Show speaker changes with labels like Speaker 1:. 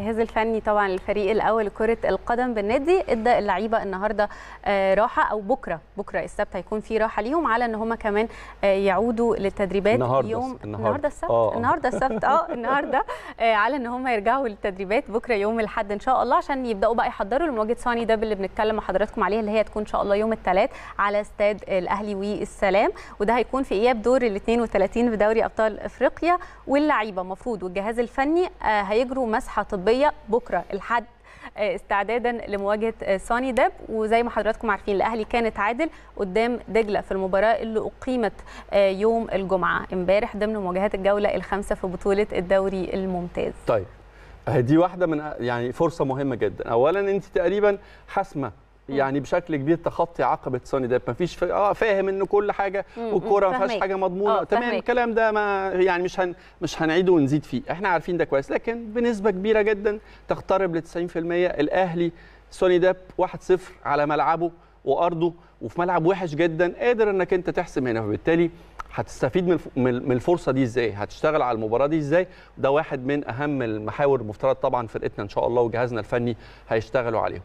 Speaker 1: الجهاز الفني طبعا الفريق الاول كره القدم بالنادي ادى اللعيبه النهارده آه، راحه او بكره بكره السبت هيكون في راحه ليهم على ان هم كمان آه، يعودوا للتدريبات النهارده يوم النهارده السبت آه، النهارده السبت اه النهارده آه، على ان هم يرجعوا للتدريبات بكره يوم الاحد ان شاء الله عشان يبداوا بقى يحضروا لمواجهه صاني دب اللي بنتكلم مع حضراتكم عليها اللي هي تكون ان شاء الله يوم الثلاث على استاد الاهلي والسلام وده هيكون في اياب دور ال 32 في دوري ابطال افريقيا واللعيبه المفروض والجهاز الفني آه، هيجروا مسحه طبيه بكره الاحد آه، استعدادا لمواجهه آه، سوني داب وزي ما حضراتكم عارفين الاهلي كان اتعادل قدام دجله في المباراه اللي اقيمت آه، يوم الجمعه امبارح ضمن مواجهات الجوله الخامسه في بطوله الدوري الممتاز.
Speaker 2: طيب دي واحده من يعني فرصه مهمه جدا اولا انت تقريبا حاسمه يعني بشكل كبير تخطي عقبه سوني ديب ما فيش اه فاهم ان كل حاجه والكوره ما فيهاش حاجه مضمونه آه، تمام الكلام ده ما يعني مش هن مش هنعيده ونزيد فيه احنا عارفين ده كويس لكن بنسبه كبيره جدا تقترب ل 90% الاهلي سوني ديب 1-0 على ملعبه وارضه وفي ملعب وحش جدا قادر انك انت تحسم هنا فبالتالي هتستفيد من الفرصه دي ازاي هتشتغل على المباراه دي ازاي ده واحد من اهم المحاور المفترض طبعا فرقتنا ان شاء الله وجهازنا الفني هيشتغلوا عليهم